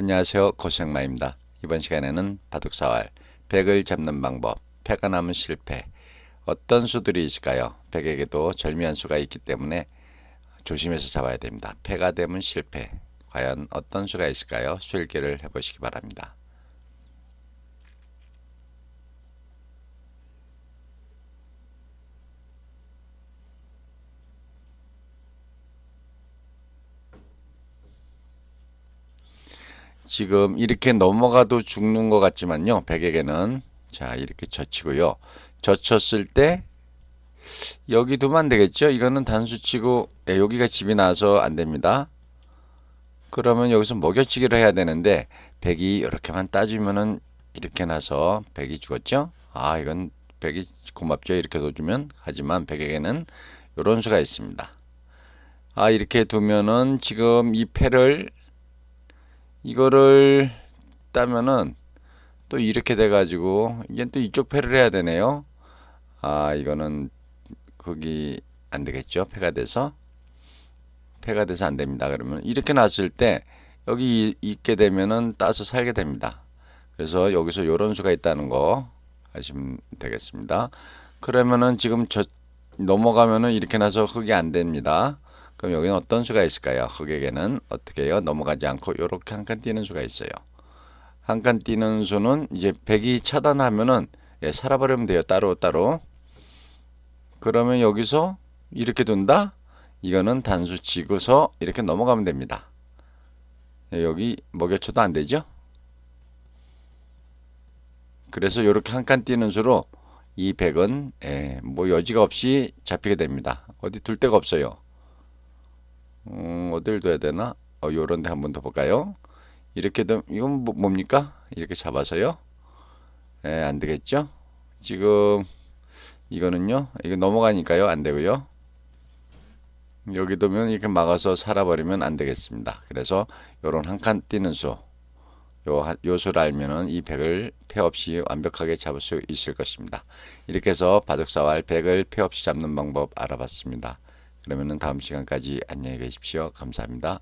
안녕하세요. 고생마입니다. 이번 시간에는 바둑사활, 백을 잡는 방법, 패가 남은 실패, 어떤 수들이 있을까요? 백에게도 절묘한 수가 있기 때문에 조심해서 잡아야 됩니다. 패가 되면 실패, 과연 어떤 수가 있을까요? 수일기를 해보시기 바랍니다. 지금 이렇게 넘어가도 죽는 것 같지만요. 100에게는 자 이렇게 젖히고요. 젖혔을 때 여기 두면 되겠죠. 이거는 단수치고 예, 여기가 집이 나서 안 됩니다. 그러면 여기서 먹여치기를 해야 되는데 100이 이렇게만 따지면은 이렇게 나서 100이 죽었죠. 아 이건 100이 고맙죠. 이렇게 둬주면 하지만 100에게는 이런 수가 있습니다. 아 이렇게 두면은 지금 이 패를 이거를 따면은 또 이렇게 돼 가지고 이게 또 이쪽 패를 해야 되네요 아 이거는 거기 안 되겠죠 패가 돼서 패가 돼서 안 됩니다 그러면 이렇게 놨을 때 여기 있게 되면은 따서 살게 됩니다 그래서 여기서 요런 수가 있다는 거 아시면 되겠습니다 그러면은 지금 저 넘어가면은 이렇게 나서 흙이 안 됩니다 그럼 여기는 어떤 수가 있을까요? 흑에게는 어떻게 해요? 넘어가지 않고 이렇게 한 칸 뛰는 수가 있어요. 한 칸 뛰는 수는 이제 100이 차단하면은 예, 살아버리면 돼요. 따로따로. 그러면 여기서 이렇게 둔다? 이거는 단수 치고서 이렇게 넘어가면 됩니다. 예, 여기 먹여쳐도 안 되죠? 그래서 이렇게 한 칸 뛰는 수로 이 100은 예, 뭐 여지가 없이 잡히게 됩니다. 어디 둘 데가 없어요. 음, 어딜 둬야 되나? 어, 요런 데 한번 더 볼까요? 이렇게 되 이건 뭐, 뭡니까? 이렇게 잡아서요. 에, 예, 안 되겠죠? 지금 이거는요. 이거 넘어가니까요. 안 되고요. 여기 두면 이렇게 막아서 살아버리면 안 되겠습니다. 그래서 요런 한칸 뛰는 수 요, 요수를 알면은 이 백을 폐 없이 완벽하게 잡을 수 있을 것입니다. 이렇게 해서 바둑사활 백을 폐 없이 잡는 방법 알아봤습니다. 그러면은 다음 시간까지 안녕히 계십시오. 감사합니다.